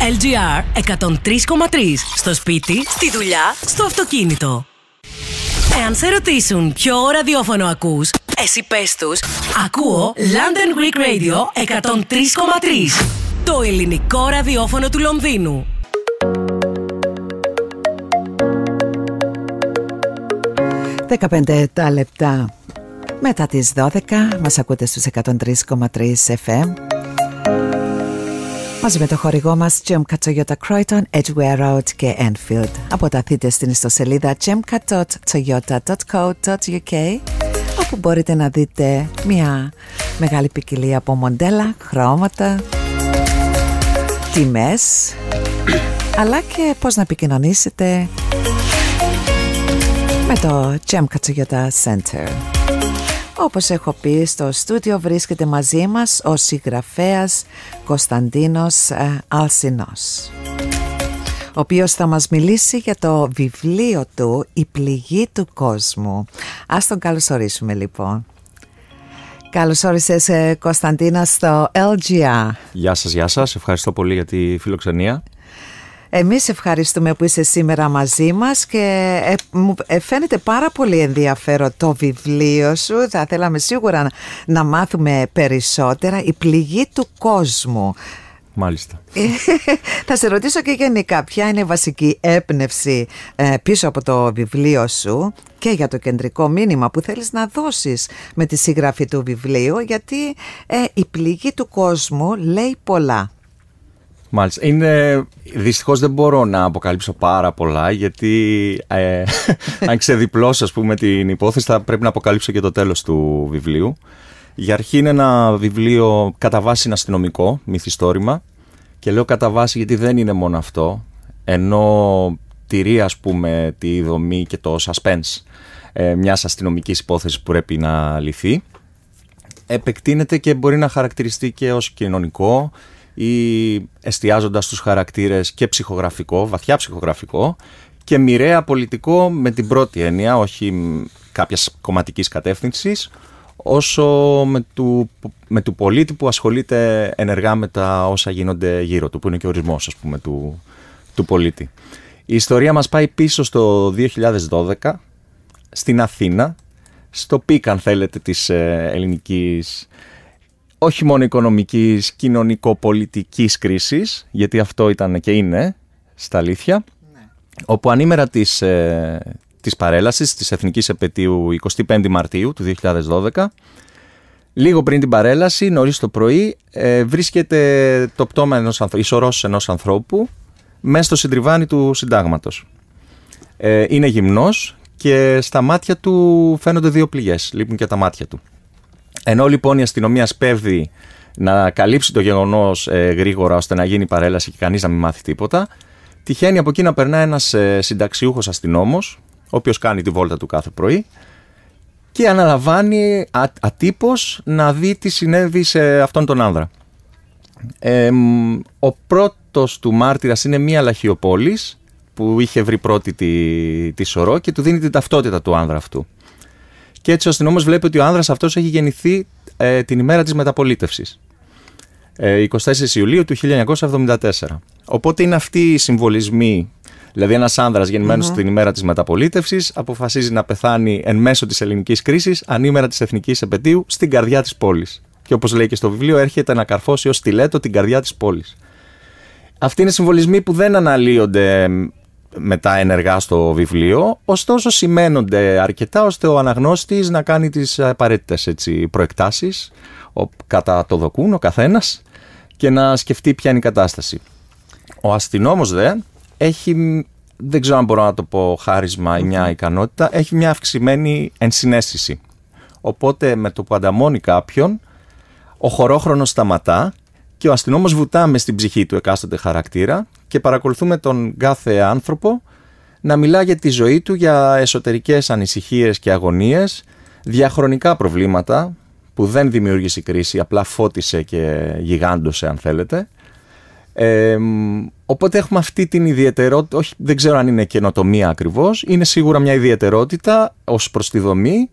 LGR 103,3. Στο σπίτι, στη δουλειά, στο αυτοκίνητο. Εάν σε ρωτήσουν ποιο ραδιόφωνο ακούς, εσύ πες τους Ακούω London Greek Radio 103,3 Το ελληνικό ραδιόφωνο του Λονδίνου τα λεπτά μετά τις 12 μας ακούτε στους 103,3 FM μαζί με το χορηγό μας Gemka Toyota Croydon, Edgeware Road και Enfield. Αποταθείτε στην ιστοσελίδα gemka.toyota.co.uk όπου μπορείτε να δείτε μια μεγάλη ποικιλία από μοντέλα, χρώματα, τιμές αλλά και πώς να επικοινωνήσετε με το Gemka Toyota Center. Όπως έχω πει στο στούτιο βρίσκεται μαζί μας ο συγγραφέας Κωνσταντίνος ε, Αλσινός ο οποίος θα μας μιλήσει για το βιβλίο του «Η πληγή του κόσμου». Ας τον καλωσορίσουμε λοιπόν. Καλώς όρισες ε, Κωνσταντίνα στο LGR. Γεια σας, γεια σας. Ευχαριστώ πολύ για τη φιλοξενία. Εμείς ευχαριστούμε που είσαι σήμερα μαζί μας και ε, ε, φαίνεται πάρα πολύ ενδιαφέρον το βιβλίο σου. Θα θέλαμε σίγουρα να μάθουμε περισσότερα. Η πληγή του κόσμου. Μάλιστα. Ε, θα σε ρωτήσω και γενικά ποια είναι η βασική έπνευση πίσω από το βιβλίο σου και για το κεντρικό μήνυμα που θέλεις να δώσεις με τη συγγραφή του βιβλίου γιατί η πληγή του κόσμου λέει πολλά. Μάλιστα. Είναι... Δυστυχώς δεν μπορώ να αποκαλύψω πάρα πολλά, γιατί ε, αν ξεδιπλώσω ας πούμε, την υπόθεση, θα πρέπει να αποκαλύψω και το τέλος του βιβλίου. Για αρχή είναι ένα βιβλίο κατά βάση αστυνομικό, μυθιστόρημα. Και λέω κατά βάση γιατί δεν είναι μόνο αυτό. Ενώ τηρεί, ας πούμε, τη δομή και το suspense ε, μιας αστυνομικής που πρέπει να λυθεί επεκτείνεται και μπορεί να χαρακτηριστεί και ως κοινωνικό ή εστιάζοντας τους χαρακτήρες και ψυχογραφικό, βαθιά ψυχογραφικό και μοιραία πολιτικό με την πρώτη έννοια, όχι κάποιας κομματικής κατεύθυνσης, όσο με του, με πολίτη που ασχολείται ενεργά με τα όσα γίνονται γύρω του, που είναι και ορισμός ας πούμε του, του πολίτη. Η ιστορία μας πάει πίσω στο 2012, στην Αθήνα, στο πικ αν θέλετε της ε, ελληνικής όχι μόνο οικονομικής, κοινωνικοπολιτικής κρίσης, γιατί αυτό ήταν και είναι, στα αλήθεια, ναι. όπου ανήμερα της, ε, της παρέλασης, της Εθνικής Επαιτίου 25 Μαρτίου του 2012, λίγο πριν την παρέλαση, νωρίς το πρωί, ε, βρίσκεται το πτώμα ενός, ισορρός ενός ανθρώπου μέσα στο συντριβάνι του συντάγματος. Ε, είναι γυμνός και στα μάτια του φαίνονται δύο πληγές, λείπουν και τα μάτια του. Ενώ λοιπόν η αστυνομία σπέβδει να καλύψει το γεγονός ε, γρήγορα ώστε να γίνει παρέλαση και κανείς να μην μάθει τίποτα, τυχαίνει από εκεί να περνά ένας ε, συνταξιούχος αστυνόμος, ο οποίος κάνει τη βόλτα του κάθε πρωί και αναλαμβάνει ατύπως, να δει τι συνέβη σε αυτόν τον άνδρα. Ε, ο πρώτος του μάρτυρας είναι μία λαχιοπόλης που είχε βρει πρώτη τη, τη σωρό και του δίνει την ταυτότητα του άνδρα αυτού. Και έτσι ο αστυνόμος βλέπει ότι ο άνδρας αυτός έχει γεννηθεί ε, την ημέρα της μεταπολίτευσης. Ε, 24 Ιουλίου του 1974. Οπότε είναι αυτοί οι συμβολισμοί. Δηλαδή, ένας άνδρας γεννημένος mm-hmm. την ημέρα της μεταπολίτευσης αποφασίζει να πεθάνει εν μέσω της ελληνικής κρίσης, ανήμερα της εθνικής επαιτίου, στην καρδιά της πόλης. Και όπως λέει και στο βιβλίο, έρχεται να καρφώσει ως τηλέτο την καρδιά της πόλης. Αυτοί είναι συμβολισμοί που δεν αναλύονται μετά ενεργά στο βιβλίο, ωστόσο σημαίνονται αρκετά ώστε ο αναγνώστης να κάνει τις απαραίτητες έτσι, προεκτάσεις ο, κατά το δοκούν ο καθένας και να σκεφτεί ποια είναι η κατάσταση. Ο αστυνόμος δε έχει, δεν ξέρω αν μπορώ να το πω χάρισμα ή μια ικανότητα, έχει μια αυξημένη ενσυναίσθηση. Οπότε με το που ανταμώνει κάποιον, ο χωρόχρονος σταματά και ο αστυνόμος βουτά μες στην ψυχή του εκάστοτε χαρακτήρα και παρακολουθούμε τον κάθε άνθρωπο να μιλά για τη ζωή του, για εσωτερικές ανησυχίες και αγωνίες, διαχρονικά προβλήματα που δεν δημιούργησε κρίση, απλά φώτισε και γιγάντωσε αν θέλετε. οπότε έχουμε αυτή την ιδιαιτερότητα, όχι, δεν ξέρω αν είναι καινοτομία ακριβώς, είναι σίγουρα μια ιδιαιτερότητα ως προς τη δομή,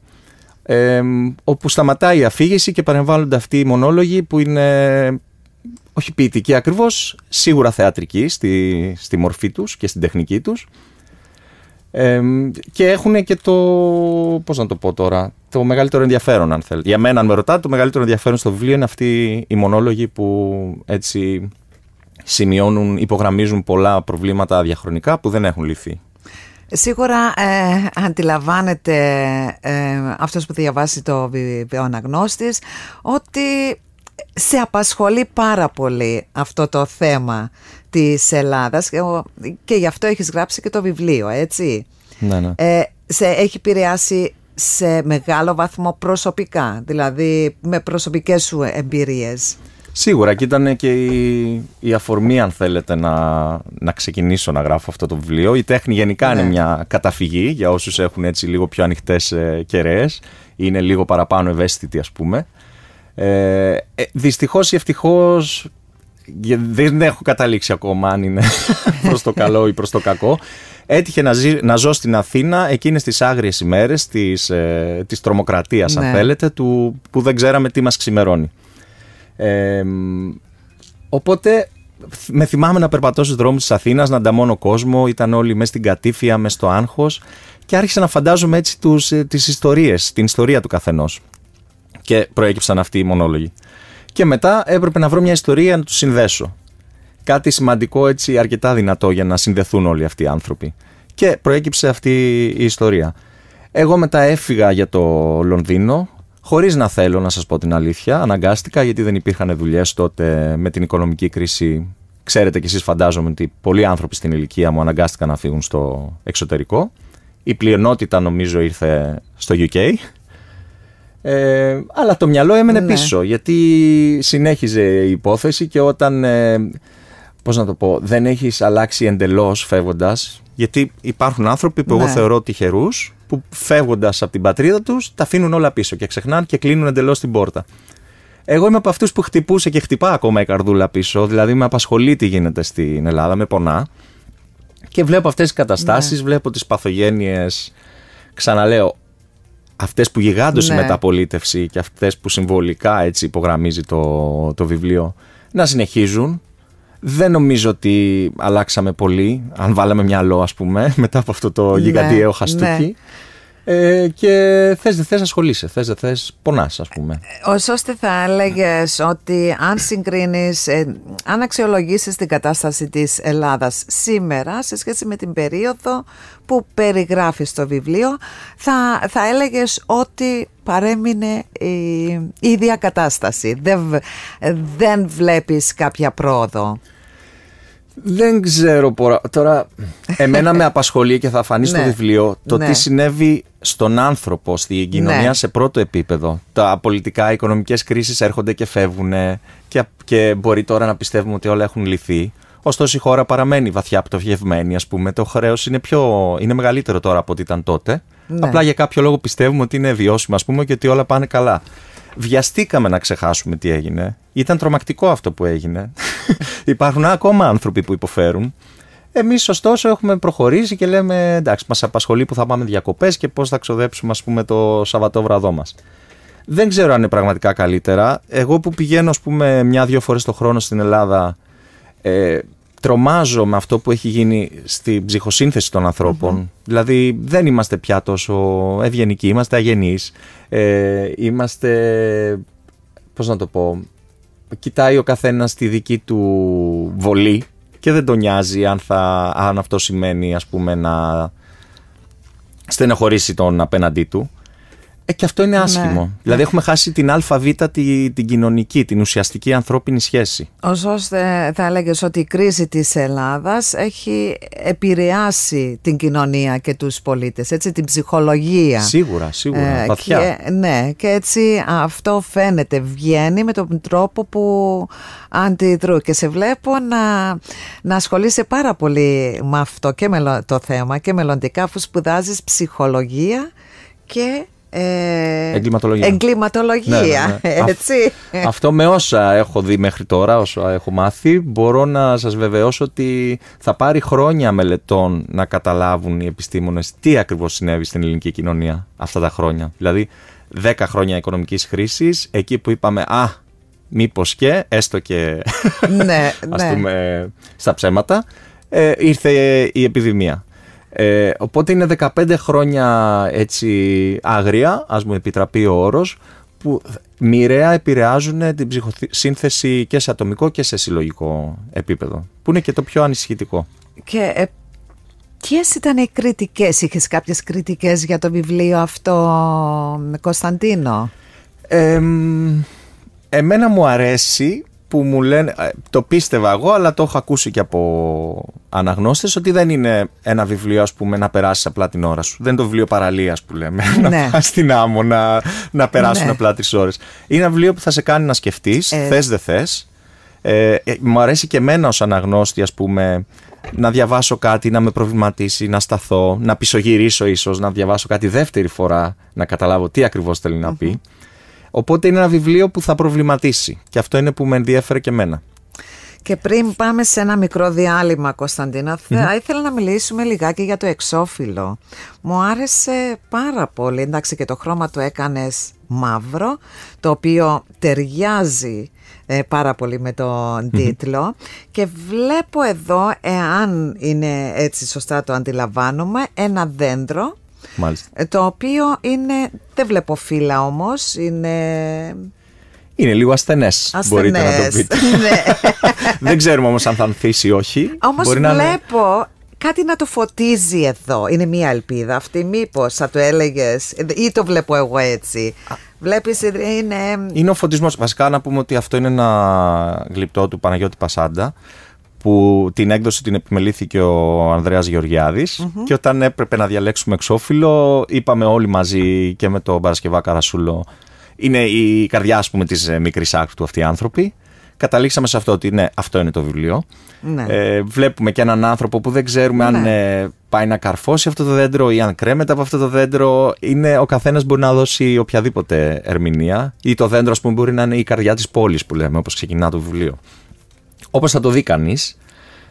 όπου σταματάει η αφήγηση και παρεμβάλλονται αυτοί οι μονόλογοι που είναι όχι ποιητική ακριβώς, σίγουρα θεατρική στη, στη μορφή τους και στην τεχνική τους. και έχουν και το. Πώς να το πω τώρα. Το μεγαλύτερο ενδιαφέρον, αν θέλετε. Για μένα, αν με ρωτάτε, το μεγαλύτερο ενδιαφέρον στο βιβλίο είναι αυτοί οι μονόλογοι που έτσι σημειώνουν, υπογραμμίζουν πολλά προβλήματα διαχρονικά που δεν έχουν λυθεί. Σίγουρα ε, αντιλαμβάνεται ε, αυτός που διαβάσει το βιβλίο αναγνώστης ότι σε απασχολεί πάρα πολύ αυτό το θέμα της Ελλάδας και γι' αυτό έχεις γράψει και το βιβλίο, έτσι. Ναι, ναι. Ε, σε έχει επηρεάσει σε μεγάλο βαθμό προσωπικά, δηλαδή με προσωπικές σου εμπειρίες. Σίγουρα και ήταν και η, αφορμή αν θέλετε να, να ξεκινήσω να γράφω αυτό το βιβλίο. Η τέχνη γενικά είναι ναι. μια καταφυγή για όσους έχουν έτσι λίγο πιο ανοιχτές ε, κεραίες. Είναι λίγο παραπάνω ευαίσθητη ας πούμε. Ε, ε, δυστυχώς ή ευτυχώς δεν έχω καταλήξει ακόμα αν είναι προς το καλό ή προς το κακό. Έτυχε να, να ζω στην Αθήνα εκείνες τις άγριες ημέρες της, ε, της τρομοκρατίας ναι. αν θέλετε του, που δεν ξέραμε τι μας ξημερώνει. Ε, οπότε με θυμάμαι να περπατώ στους δρόμους της Αθήνας να ανταμώνω κόσμο, ήταν όλοι μέσα στην κατήφια, μέσα στο άγχος και άρχισα να φαντάζομαι έτσι τους, τις ιστορίες, την ιστορία του καθενός. Και προέκυψαν αυτοί οι μονόλογοι. Και μετά έπρεπε να βρω μια ιστορία να τους συνδέσω. Κάτι σημαντικό έτσι αρκετά δυνατό για να συνδεθούν όλοι αυτοί οι άνθρωποι. Και προέκυψε αυτή η ιστορία. Εγώ μετά έφυγα για το Λονδίνο, χωρίς να θέλω να σας πω την αλήθεια. Αναγκάστηκα γιατί δεν υπήρχαν δουλειές τότε με την οικονομική κρίση. Ξέρετε κι εσείς, φαντάζομαι ότι πολλοί άνθρωποι στην ηλικία μου αναγκάστηκαν να φύγουν στο εξωτερικό. Η πλειονότητα νομίζω ήρθε στο UK. Ε, αλλά το μυαλό έμενε ναι. πίσω γιατί συνέχιζε η υπόθεση και όταν. Ε, Πώς να το πω, δεν έχεις αλλάξει εντελώς φεύγοντας. Γιατί υπάρχουν άνθρωποι που εγώ ναι. θεωρώ τυχερούς που φεύγοντας από την πατρίδα τους τα αφήνουν όλα πίσω και ξεχνάνε και κλείνουν εντελώς την πόρτα. Εγώ είμαι από αυτούς που χτυπούσε και χτυπά ακόμα η καρδούλα πίσω, δηλαδή με απασχολεί τι γίνεται στην Ελλάδα, με πονά. Και βλέπω αυτές τις καταστάσεις, ναι. βλέπω τις παθογένειες. Ξαναλέω, αυτές που γιγάντωσε ναι. μεταπολίτευση και αυτές που συμβολικά έτσι υπογραμμίζει το, το βιβλίο να συνεχίζουν. Δεν νομίζω ότι αλλάξαμε πολύ, αν βάλαμε μυαλό ας πούμε, μετά από αυτό το ναι, γιγαντιαίο χαστούκι. Ναι ε, και θες δεν θες ασχολείσαι, θες δεν θες πονάς, ας πούμε. Ε, Ωστόσο, θα έλεγες ότι αν συγκρίνεις, ε, αν αξιολογήσεις την κατάσταση της Ελλάδας σήμερα σε σχέση με την περίοδο που περιγράφεις στο βιβλίο, θα, θα έλεγες ότι παρέμεινε η, ίδια κατάσταση. Δεν, ε, δεν βλέπεις κάποια πρόοδο. Δεν ξέρω πορά. τώρα. Εμένα με απασχολεί και θα φανεί στο ναι. βιβλίο το τι ναι. συνέβη στον άνθρωπο, στην κοινωνία ναι. σε πρώτο επίπεδο. Τα πολιτικά, οι οικονομικές κρίσεις έρχονται και φεύγουν και, και μπορεί τώρα να πιστεύουμε ότι όλα έχουν λυθεί. Ωστόσο η χώρα παραμένει βαθιά πτωχευμένη, ας πούμε. Το χρέος είναι, πιο... είναι μεγαλύτερο τώρα από ό,τι ήταν τότε. Απλά για κάποιο λόγο πιστεύουμε ότι είναι βιώσιμο, ας πούμε, και ότι όλα πάνε καλά. Βιαστήκαμε να ξεχάσουμε τι έγινε. Ήταν τρομακτικό αυτό που έγινε. Υπάρχουν ακόμα άνθρωποι που υποφέρουν. Εμείς, ωστόσο, έχουμε προχωρήσει και λέμε εντάξει, μας απασχολεί που θα πάμε διακοπές και πώς θα ξοδέψουμε ας πούμε, το Σαββατόβραδό μας. Δεν ξέρω αν είναι πραγματικά καλύτερα. Εγώ που πηγαίνω, ας πούμε, μια-δύο φορές το χρόνο στην Ελλάδα, ε, τρομάζω με αυτό που έχει γίνει στην ψυχοσύνθεση των ανθρωπων Δηλαδή δεν είμαστε πια τόσο ευγενικοί, είμαστε αγενείς, ε, είμαστε, πώς να το πω, κοιτάει ο καθένας τη δική του βολή και δεν τον νοιάζει αν, αν αυτό σημαίνει ας πούμε να στενοχωρήσει τον απέναντί του. Ε, και αυτό είναι ναι. άσχημο. Ναι. Δηλαδή, έχουμε χάσει την ΑΒ, την, κοινωνική, την ουσιαστική ανθρώπινη σχέση. Ωστόσο, ε, θα έλεγες ότι η κρίση της Ελλάδας έχει επηρεάσει την κοινωνία και τους πολίτες, έτσι, την ψυχολογία. Σίγουρα, σίγουρα. Ε, βαθιά. ναι, και έτσι αυτό φαίνεται. Βγαίνει με τον τρόπο που αντιδρού. Και σε βλέπω να, να ασχολείσαι πάρα πολύ με αυτό και με το θέμα και μελλοντικά, αφού σπουδάζεις ψυχολογία και ε, εγκληματολογία. εγκληματολογία ναι, ναι, ναι. Έτσι. αυτό με όσα έχω δει μέχρι τώρα, όσα έχω μάθει, μπορώ να σας βεβαιώσω ότι θα πάρει χρόνια μελετών να καταλάβουν οι επιστήμονες τι ακριβώς συνέβη στην ελληνική κοινωνία αυτά τα χρόνια. Δηλαδή, 10 χρόνια οικονομικής χρήσης, εκεί που είπαμε «Α, μήπως και, έστω και ναι, ας πούμε στα ψέματα», ε, ήρθε η επιδημία. Ε, οπότε είναι 15 χρόνια έτσι άγρια, ας μου επιτραπεί ο όρος, που μοιραία επηρεάζουν την ψυχοσύνθεση και σε ατομικό και σε συλλογικό επίπεδο, που είναι και το πιο ανησυχητικό. Και ε, ποιες ήταν οι κριτικές, είχες κάποιες κριτικές για το βιβλίο αυτό, Κωνσταντίνο? εμένα μου αρέσει που μου λένε, ε, το πίστευα εγώ, αλλά το έχω ακούσει και από αναγνώστες, ότι δεν είναι ένα βιβλίο, ας πούμε, να περάσεις απλά την ώρα σου. Δεν είναι το βιβλίο παραλίας που λέμε, να ναι. πας στην άμμο, να, να περάσουν ναι. απλά τις ώρες. Είναι ένα βιβλίο που θα σε κάνει να σκεφτείς, ε. θες δεν θες. Ε, ε, μου αρέσει και εμένα ως αναγνώστη, ας πούμε, να διαβάσω κάτι, να με προβληματίσει, να σταθώ, να πισωγυρίσω ίσως, να διαβάσω κάτι δεύτερη φορά, να καταλάβω τι ακριβώς θέλει να πει. Οπότε είναι ένα βιβλίο που θα προβληματίσει. Και αυτό είναι που με ενδιέφερε και εμένα. Και πριν πάμε σε ένα μικρό διάλειμμα, Κωνσταντίνα, ήθελα να μιλήσουμε λιγάκι για το εξώφυλλο. Μου άρεσε πάρα πολύ. Εντάξει, και το χρώμα το έκανες μαύρο, το οποίο ταιριάζει ε, πάρα πολύ με τον τιτλο και βλέπω εδώ, εάν είναι έτσι σωστά το αντιλαμβάνομαι, ένα δέντρο ε, το οποίο είναι. Δεν βλέπω φύλλα όμως. Είναι. Είναι λίγο ασθενές. Μπορείτε να το πείτε. Ναι. δεν ξέρουμε όμως αν θα ανθίσει ή όχι. Όμως βλέπω να... κάτι να το φωτίζει εδώ. Είναι μία ελπίδα αυτή. Μήπως θα το έλεγες. ή το βλέπω εγώ έτσι. Βλέπεις, ε, είναι. Είναι ο φωτισμός. Βασικά να πούμε ότι αυτό είναι ένα γλυπτό του Παναγιώτη Πασάντα που την έκδοση την επιμελήθηκε ο Ανδρέας και όταν έπρεπε να διαλέξουμε εξώφυλλο είπαμε όλοι μαζί και με τον Παρασκευά Καρασούλο είναι η καρδιά ας πούμε της ε, μικρής άκρου του αυτοί οι άνθρωποι καταλήξαμε σε αυτό ότι ναι, αυτό είναι το βιβλίο. Ναι. Ε, βλέπουμε και έναν άνθρωπο που δεν ξέρουμε αν ναι. ε, πάει να καρφώσει αυτό το δέντρο ή αν κρέμεται από αυτό το δέντρο. Είναι, ο καθένας μπορεί να δώσει οποιαδήποτε ερμηνεία. Ή το δέντρο, ας πούμε, μπορεί να είναι η καρδιά της πόλης που λέμε, όπως ξεκινά το δεντρο ειναι ο καθενα μπορει να δωσει οποιαδηποτε ερμηνεια η το δεντρο ας πουμε μπορει να ειναι η καρδια τη πολη που λεμε οπω ξεκινα το βιβλιο όπως θα το δει κανεί.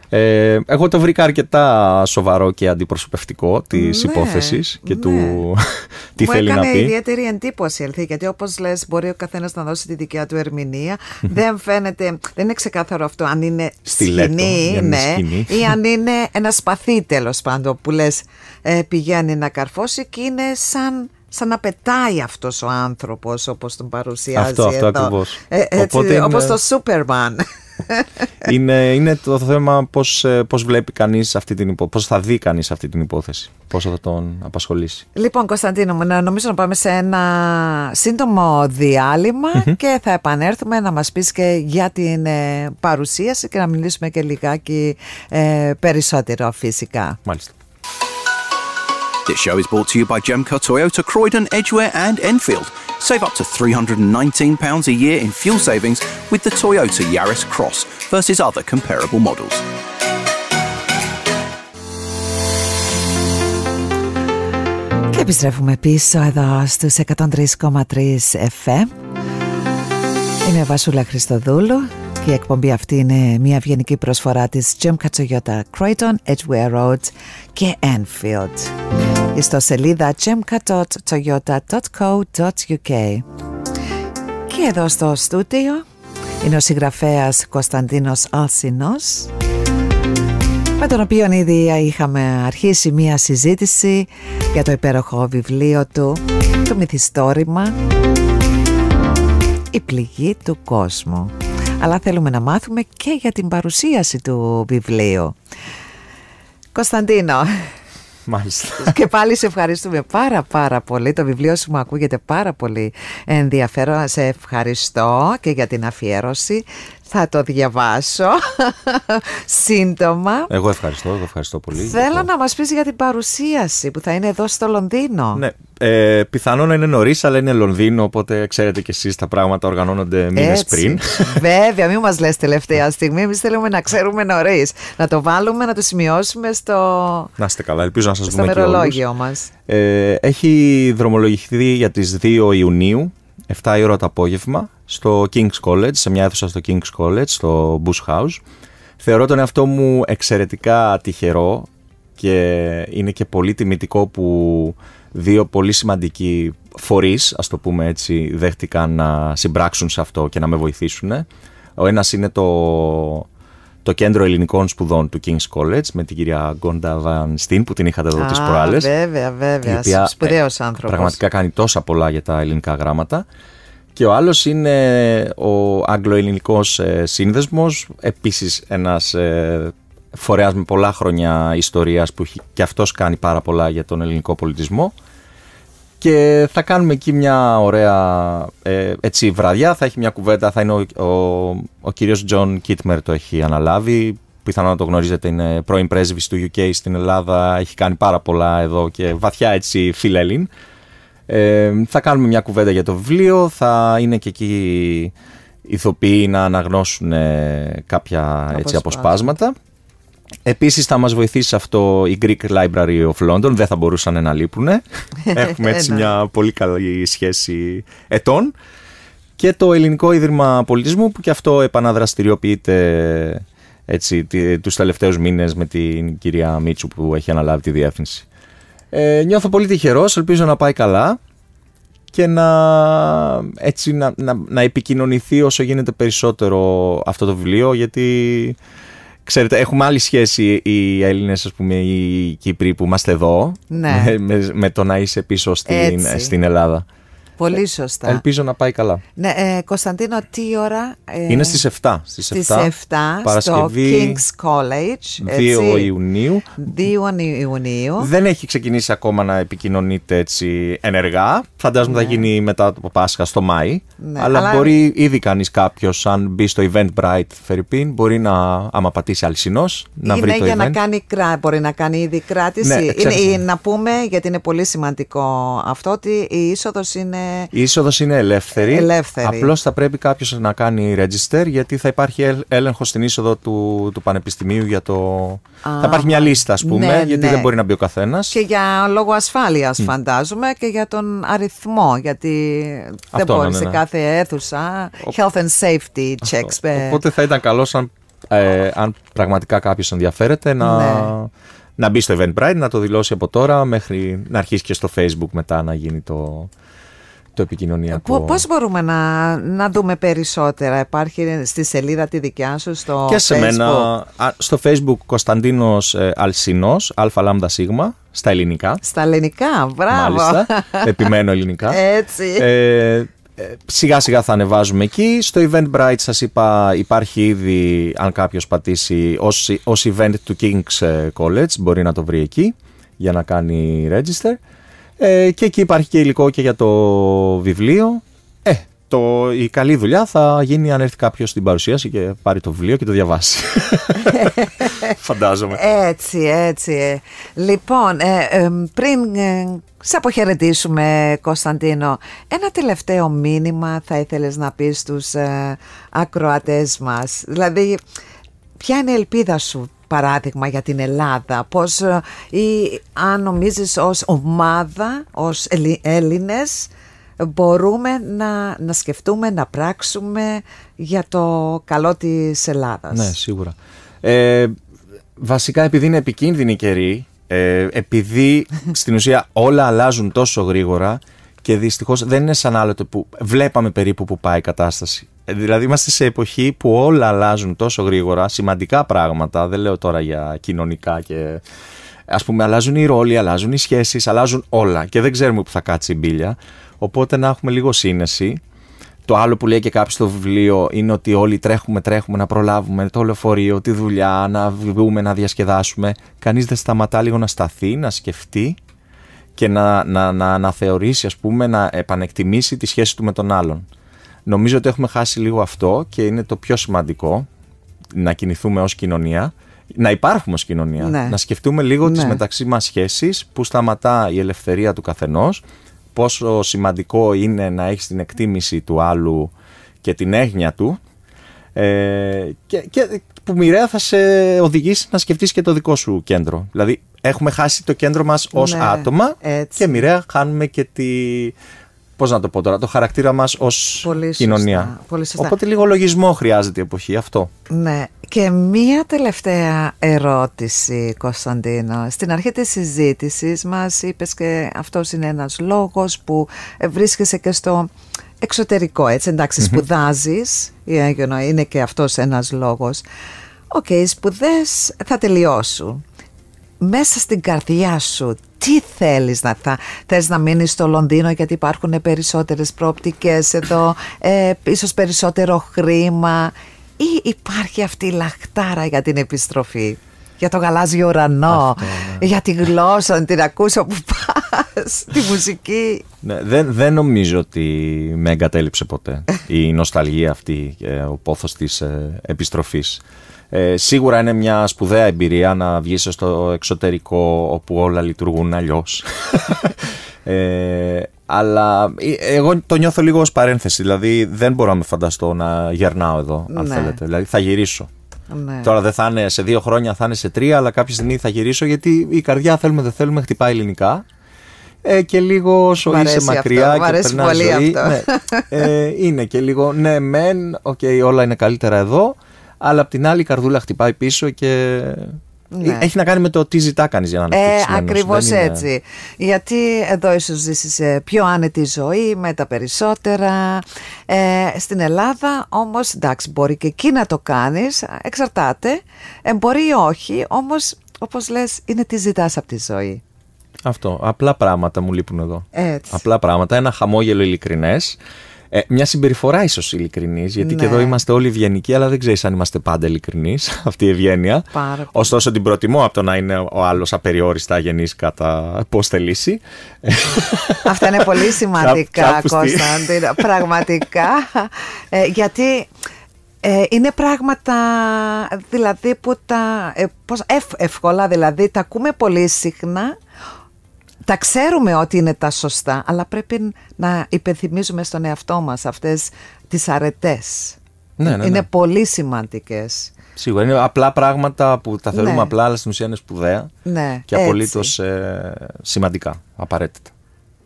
Ε, εγώ το βρήκα αρκετά σοβαρό και αντιπροσωπευτικό της ναι, υπόθεσης και ναι. του τι θέλει να πει. Έκανε ιδιαίτερη εντύπωση, Ελθή, γιατί όπως λες, μπορεί ο καθένας να δώσει τη δικιά του ερμηνεία. δεν φαίνεται, δεν είναι ξεκάθαρο αυτό αν είναι στη σκηνή, ναι, ή αν είναι ένα σπαθί τέλος πάντων που λες ε, πηγαίνει να καρφώσει και είναι σαν σαν να πετάει αυτός ο άνθρωπος όπως τον παρουσιάζει αυτό, Αυτό ακριβώς. Ε, είναι... το Σούπερμαν είναι, είναι το θέμα πώς, ε, πώς βλέπει κανείς αυτή την υπόθεση, πώς θα δει κανείς αυτή την υπόθεση, πώς θα τον απασχολήσει. Λοιπόν Κωνσταντίνο, νομίζω να πάμε σε ένα σύντομο και θα επανέλθουμε να μας πεις και για την ε, παρουσίαση και να μιλήσουμε και λιγάκι ε, περισσότερο φυσικά. Μάλιστα. This show is brought to you by Gemco Toyota Croydon, Edgware and Enfield. Save up to £319 a year in fuel savings with the Toyota Yaris Cross versus other comparable models. Και επιστρέφουμε πίσω εδώ στους 103,3 FM. Είμαι Βασούλα Χριστοδούλου Η εκπομπή αυτή είναι μια ευγενική προσφορά της Jim Toyota Croydon, Edgeware Road και Enfield. Στο σελίδα gemka.toyota.co.uk Και εδώ στο στούτιο είναι ο συγγραφέας Κωνσταντίνος Αλσινός με τον οποίο ήδη είχαμε αρχίσει μία συζήτηση για το υπέροχο βιβλίο του το μυθιστόρημα «Η πληγή του κόσμου» αλλά θέλουμε να μάθουμε και για την παρουσίαση του βιβλίου. Κωνσταντίνο, Μάλιστα. Και πάλι σε ευχαριστούμε πάρα πάρα πολύ. Το βιβλίο σου μου ακούγεται πάρα πολύ ενδιαφέρον. Σε ευχαριστώ και για την αφιέρωση θα το διαβάσω σύντομα. Εγώ ευχαριστώ, εγώ ευχαριστώ πολύ. Θέλω να μας πεις για την παρουσίαση που θα είναι εδώ στο Λονδίνο. Ναι, ε, πιθανόν να είναι νωρίς, αλλά είναι Λονδίνο, οπότε ξέρετε κι εσείς τα πράγματα οργανώνονται μήνες πριν. Βέβαια, μην μας λες τελευταία στιγμή. Εμείς θέλουμε να ξέρουμε νωρίς. Να το βάλουμε, να το σημειώσουμε στο. Να είστε καλά, ελπίζω να σας δούμε και μας. Ε, έχει δρομολογηθεί για τις 2 Ιουνίου, 7 η ώρα το απόγευμα στο King's College, σε μια αίθουσα στο King's College, στο Bush House. Θεωρώ τον εαυτό μου εξαιρετικά τυχερό και είναι και πολύ τιμητικό που δύο πολύ σημαντικοί φορείς, ας το πούμε έτσι, δέχτηκαν να συμπράξουν σε αυτό και να με βοηθήσουν. Ο ένας είναι το, το Κέντρο Ελληνικών Σπουδών του King's College με την κυρία Γκόντα Βαν Στίν που την είχατε εδώ τις προάλλες. Βέβαια, βέβαια. Σπουδαίος ε, άνθρωπος. Πραγματικά κάνει τόσα πολλά για τα ελληνικά γράμματα. Και ο άλλος είναι ο Αγγλοελληνικό ε, Σύνδεσμος, επίσης ένας ε, φορέας με πολλά χρόνια ιστορίας που έχει και αυτός κάνει πάρα πολλά για τον ελληνικό πολιτισμό. Και θα κάνουμε εκεί μια ωραία ε, έτσι, βραδιά. Θα έχει μια κουβέντα. Θα είναι ο, ο, κύριος Τζον Κίτμερ το έχει αναλάβει. Πιθανόν να το γνωρίζετε, είναι πρώην πρέσβης του UK στην Ελλάδα. Έχει κάνει πάρα πολλά εδώ και βαθιά έτσι φιλελίν. Ε, θα κάνουμε μια κουβέντα για το βιβλίο, θα είναι και εκεί ηθοποιοί να αναγνώσουν ε, κάποια έτσι, αποσπάσματα. Επίσης θα μας βοηθήσει αυτό η Greek Library of London. Δεν θα μπορούσαν να λείπουν. Έχουμε έτσι μια πολύ καλή σχέση ετών. Και το Ελληνικό Ίδρυμα Πολιτισμού που και αυτό επαναδραστηριοποιείται έτσι, τους τελευταίους μήνες με την κυρία Μίτσου που έχει αναλάβει τη διεύθυνση. Ε, νιώθω πολύ τυχερός, ελπίζω να πάει καλά και να, έτσι, να, επικοινωνηθεί όσο γίνεται περισσότερο αυτό το βιβλίο γιατί Ξέρετε, έχουμε άλλη σχέση οι Έλληνες ας πούμε, οι Κύπροι που είμαστε εδώ, με, ναι. με, με, το να είσαι πίσω στην, στην Ελλάδα. Πολύ ε, σωστά. Ελπίζω να πάει καλά. Ναι, ε, Κωνσταντίνο, τι ώρα. Ε, είναι στις 7. Στις 7, 7 στο King's College. 2 Ιουνίου. 2 Ιουνίου. Δεν έχει ξεκινήσει ακόμα να επικοινωνείται έτσι ενεργά. Φαντάζομαι ναι. θα γίνει μετά το Πάσχα στο Μάη. Ναι, αλλά, αλλά, μπορεί ήδη κανείς κάποιος, αν μπει στο Eventbrite Φερρυπίν, μπορεί να, άμα πατήσει αλυσινός, να βρει το για event. Να κάνει, μπορεί να κάνει ήδη κράτηση. Ναι, είναι, να πούμε, γιατί είναι πολύ σημαντικό αυτό, ότι η είσοδος είναι η είσοδος είναι ελεύθερη. ελεύθερη. Απλώς θα πρέπει κάποιος να κάνει register γιατί θα υπάρχει έλεγχος στην είσοδο του, του Πανεπιστημίου για το. θα υπάρχει μια λίστα, ας πούμε, ναι, γιατί ναι. δεν μπορεί να μπει ο καθένας. Και για λόγο ασφάλεια, φαντάζομαι, και για τον αριθμό. Γιατί δεν ναι, μπορεί ναι, σε ναι. κάθε αίθουσα. Health and safety checks. Αυτό. Ε. Οπότε θα ήταν καλός αν, ε, αν πραγματικά κάποιος ενδιαφέρεται να να μπει στο Pride, να το δηλώσει από τώρα μέχρι να αρχίσει και στο Facebook μετά να γίνει το, το επικοινωνιακό. Ε, πώς μπορούμε να, να δούμε περισσότερα. Υπάρχει στη σελίδα τη δικιά σου στο και σε facebook. Μένα, στο facebook Κωνσταντίνος ε, Αλσινός, Σίγμα στα ελληνικά. Στα ελληνικά, μπράβο. Μάλιστα, επιμένω ελληνικά. Έτσι. Ε, ε, Σιγά σιγά θα ανεβάζουμε εκεί. Στο Eventbrite σας είπα υπάρχει ήδη αν κάποιος πατήσει ως, ως event του King's College μπορεί να το βρει εκεί για να κάνει register. Ε, και εκεί υπάρχει και υλικό και για το βιβλίο. Ε, το, η καλή δουλειά θα γίνει αν έρθει κάποιος στην παρουσίαση και πάρει το βιβλίο και το διαβάσει. Φαντάζομαι. Έτσι, έτσι. Ε, λοιπόν, ε, πριν ε, σε αποχαιρετήσουμε Κωνσταντίνο, ένα τελευταίο μήνυμα θα ήθελες να πεις στους ακροατές μας. Δηλαδή, ποια είναι η ελπίδα σου, παράδειγμα για την Ελλάδα, πώς ε, ή αν νομίζεις ως ομάδα, ως Έλληνες, μπορούμε να, να σκεφτούμε, να πράξουμε για το καλό της Ελλάδας. Ναι, σίγουρα. Ε, βασικά επειδή είναι επικίνδυνη καιρή, ε, επειδή στην ουσία όλα αλλάζουν τόσο γρήγορα και δυστυχώς δεν είναι σαν άλλο που βλέπαμε περίπου που πάει η κατάσταση Δηλαδή είμαστε σε εποχή που όλα αλλάζουν τόσο γρήγορα, σημαντικά πράγματα, δεν λέω τώρα για κοινωνικά και... Ας πούμε αλλάζουν οι ρόλοι, αλλάζουν οι σχέσεις, αλλάζουν όλα και δεν ξέρουμε που θα κάτσει η μπύλια. Οπότε να έχουμε λίγο σύνεση. Το άλλο που λέει και κάποιος στο βιβλίο είναι ότι όλοι τρέχουμε, τρέχουμε να προλάβουμε το λεωφορείο, τη δουλειά, να βγούμε, να διασκεδάσουμε. Κανείς δεν σταματά λίγο να σταθεί, να σκεφτεί και να, να, να, να θεωρήσει, ας πούμε, να επανεκτιμήσει τη σχέση του με τον άλλον. Νομίζω ότι έχουμε χάσει λίγο αυτό και είναι το πιο σημαντικό να κινηθούμε ως κοινωνία, να υπάρχουμε ως κοινωνία, ναι. να σκεφτούμε λίγο ναι. τις μεταξύ μας σχέσεις, που σταματά η ελευθερία του καθενός, πόσο σημαντικό είναι να έχεις την εκτίμηση του άλλου και την έγνοια του ε, και, και που μοιραία θα σε οδηγήσει να σκεφτείς και το δικό σου κέντρο. Δηλαδή έχουμε χάσει το κέντρο μας ως ναι, άτομα και μοιραία χάνουμε και τη, Πώς να το πω τώρα, το χαρακτήρα μας ως κοινωνία. πολύ Οπότε λίγο λογισμό χρειάζεται η εποχή, αυτό. Ναι. Και μία τελευταία ερώτηση, Κωνσταντίνο. Στην αρχή της συζήτησης μας είπες και αυτός είναι ένας λόγος που βρίσκεσαι και στο εξωτερικό, έτσι. σπουδάζεις. σπουδάζει, είναι και αυτός ένας λόγος. Οκ, okay, οι σπουδές θα τελειώσουν. Μέσα στην καρδιά σου, τι θέλεις να θα, θες να μείνεις στο Λονδίνο γιατί υπάρχουν περισσότερες πρόπτικες εδώ, ε, ίσως περισσότερο χρήμα ή υπάρχει αυτή η λαχτάρα για την επιστροφή, για το γαλάζιο ουρανό, ναι. για τη γλώσσα, να την ακούσω που πας, τη μουσική. Ναι, δεν, δεν νομίζω ότι με εγκατέλειψε ποτέ η νοσταλγία αυτή, ε, ο πόθος της ε, επιστροφής. Ε, σίγουρα είναι μια σπουδαία εμπειρία να βγεις στο εξωτερικό όπου όλα λειτουργούν αλλιώς. ε, αλλά ε, εγώ το νιώθω λίγο ως παρένθεση, δηλαδή δεν μπορώ να με φανταστώ να γερνάω εδώ, αν ναι. θέλετε. Δηλαδή, θα γυρίσω. Ναι. Τώρα δεν θα είναι σε δύο χρόνια, θα είναι σε τρία, αλλά κάποια στιγμή θα γυρίσω γιατί η καρδιά θέλουμε δεν θέλουμε χτυπάει ελληνικά. Ε, και λίγο όσο είσαι μακριά αυτό. και περνά ζωή. Ε, είναι και λίγο ναι, μεν, οκ, okay, όλα είναι καλύτερα εδώ αλλά απ' την άλλη η καρδούλα χτυπάει πίσω και ναι. Έχει να κάνει με το τι ζητά κανείς για να αναπτύξει. Ε, Ακριβώ έτσι. Γιατί εδώ ίσως ζήσει πιο άνετη ζωή με τα περισσότερα. Ε, στην Ελλάδα όμως εντάξει, μπορεί και εκεί να το κάνεις, εξαρτάται. Ε, μπορεί ή όχι, όμως όπως λες, είναι τι ζητάς από τη ζωή. Αυτό. Απλά πράγματα μου λείπουν εδώ. Απλά πράγματα. Ένα χαμόγελο ειλικρινές. Ε, μια συμπεριφορά ίσως ειλικρινής, γιατί και εδώ ναι. είμαστε όλοι ευγενικοί, αλλά δεν ξέρεις αν είμαστε πάντα ειλικρινείς. Αυτή η ευγένεια. Ωστόσο, την προτιμώ από το να είναι ο άλλος απεριόριστα αγενή κατά πώς θελήσει. Αυτά είναι πολύ σημαντικά, Κωνσταντίνα. Πραγματικά. Ε, γιατί ε, είναι πράγματα δηλαδή που τα ε, εύκολα δηλαδή τα ακούμε πολύ συχνά τα ξέρουμε ότι είναι τα σωστά, αλλά πρέπει να υπενθυμίζουμε στον εαυτό μας αυτές τις αρετές. Ναι, ναι, Είναι ναι. πολύ σημαντικές. Σίγουρα. Είναι απλά πράγματα που τα θεωρούμε ναι. απλά, αλλά στην ουσία είναι σπουδαία ναι, και απολύτως ε, σημαντικά, απαραίτητα.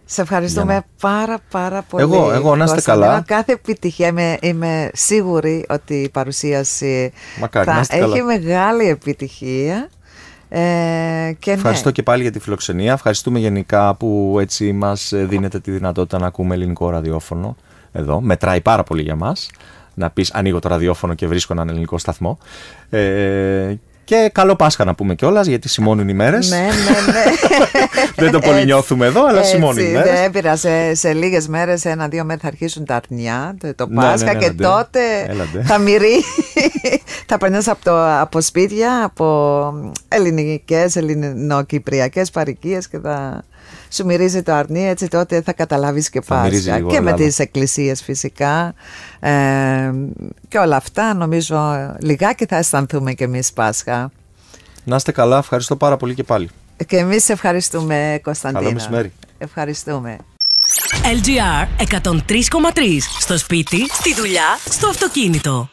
Σε ευχαριστούμε πάρα πάρα πολύ. Εγώ, εγώ να είστε καλά. Κάθε επιτυχία είμαι, είμαι σίγουρη ότι η παρουσίαση Μακάρι, θα έχει μεγάλη επιτυχία. Ε, και Ευχαριστώ ναι. και πάλι για τη φιλοξενία. Ευχαριστούμε γενικά που έτσι μας δίνετε τη δυνατότητα να ακούμε ελληνικό ραδιόφωνο εδώ. Μετράει πάρα πολύ για μας να πεις ανοίγω το ραδιόφωνο και βρίσκω έναν ελληνικό σταθμό. Ε, και καλό Πάσχα να πούμε κιόλας, γιατί σημώνουν οι μέρες. Ναι, ναι, ναι. Δεν το πολύ νιώθουμε εδώ, αλλά σημώνουν οι ναι, μέρες. Δεν Σε λίγες μέρες, ένα-δύο μέρε θα αρχίσουν τα αρνιά, το ναι, ναι, Πάσχα και τότε θα μυρί Θα περνάς από σπίτια, από ελληνικές, ελληνοκυπριακές παροικίες και θα σου μυρίζει το αρνί, έτσι τότε θα καταλάβεις και Πάσχα. Και με τις εκκλησίες φυσικά. Ε, και όλα αυτά νομίζω λιγάκι θα αισθανθούμε και εμείς Πάσχα. Να είστε καλά, ευχαριστώ πάρα πολύ και πάλι. Και εμείς ευχαριστούμε Κωνσταντίνα. Καλό μεσημέρι. Ευχαριστούμε. LGR 103,3 Στο σπίτι, στη δουλειά, στο αυτοκίνητο